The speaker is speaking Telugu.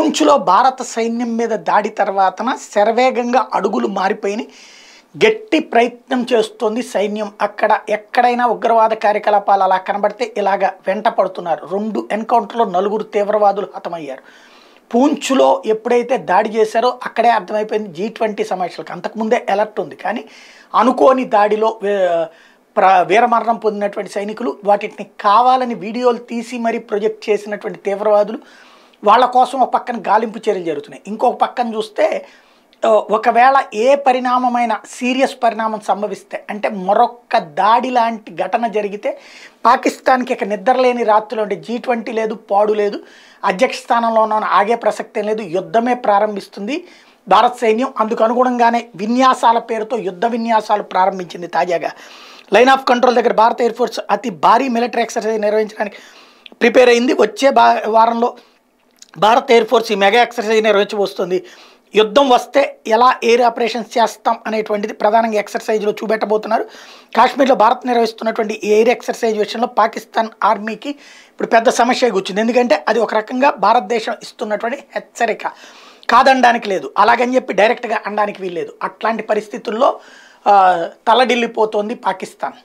పూంచ్లో భారత సైన్యం మీద దాడి తర్వాతన శరవేగంగా అడుగులు మారిపోయినాయి గట్టి ప్రయత్నం చేస్తోంది సైన్యం అక్కడ ఎక్కడైనా ఉగ్రవాద కార్యకలాపాలు అలా కనబడితే ఇలాగ వెంట పడుతున్నారు రెండు ఎన్కౌంటర్లో నలుగురు తీవ్రవాదులు హతమయ్యారు పూంచ్లో ఎప్పుడైతే దాడి చేశారో అక్కడే అర్థమైపోయింది జీ ట్వంటీ సమావేశాలకు అంతకుముందే అలర్ట్ ఉంది కానీ అనుకోని దాడిలో ప్ర వీరమరణం పొందినటువంటి సైనికులు వాటిని కావాలని వీడియోలు తీసి మరీ ప్రొజెక్ట్ చేసినటువంటి తీవ్రవాదులు వాళ్ళ కోసం ఒక పక్కన గాలింపు చర్యలు జరుగుతున్నాయి ఇంకొక పక్కన చూస్తే ఒకవేళ ఏ పరిణామమైన సీరియస్ పరిణామం సంభవిస్తే అంటే మరొక్క దాడి లాంటి ఘటన జరిగితే పాకిస్తాన్కి ఇక నిద్రలేని రాత్రులు అంటే జీ ట్వంటీ లేదు పాడు లేదు అధ్యక్ష స్థానంలో ఉన్న ఆగే ప్రసక్తే లేదు యుద్ధమే ప్రారంభిస్తుంది భారత్ సైన్యం అందుకు అనుగుణంగానే విన్యాసాల పేరుతో యుద్ధ విన్యాసాలు ప్రారంభించింది తాజాగా లైన్ ఆఫ్ కంట్రోల్ దగ్గర భారత ఎయిర్ ఫోర్స్ అతి భారీ మిలిటరీ ఎక్సర్సైజ్ నిర్వహించడానికి ప్రిపేర్ అయింది వచ్చే వారంలో భారత్ ఎయిర్ ఫోర్స్ ఈ మెగా ఎక్సర్సైజ్ నిర్వహించబోస్తుంది యుద్ధం వస్తే ఎలా ఎయిర్ ఆపరేషన్స్ చేస్తాం అనేటువంటిది ప్రధానంగా ఎక్సర్సైజ్లో చూపెట్టబోతున్నారు కాశ్మీర్లో భారత్ నిర్వహిస్తున్నటువంటి ఎయిర్ ఎక్సర్సైజ్ విషయంలో పాకిస్తాన్ ఆర్మీకి ఇప్పుడు పెద్ద సమస్య కూర్చుంది ఎందుకంటే అది ఒక రకంగా భారతదేశం ఇస్తున్నటువంటి హెచ్చరిక కాదనడానికి లేదు అలాగని చెప్పి డైరెక్ట్గా అనడానికి వీల్లేదు అట్లాంటి పరిస్థితుల్లో తలడిల్లిపోతోంది పాకిస్తాన్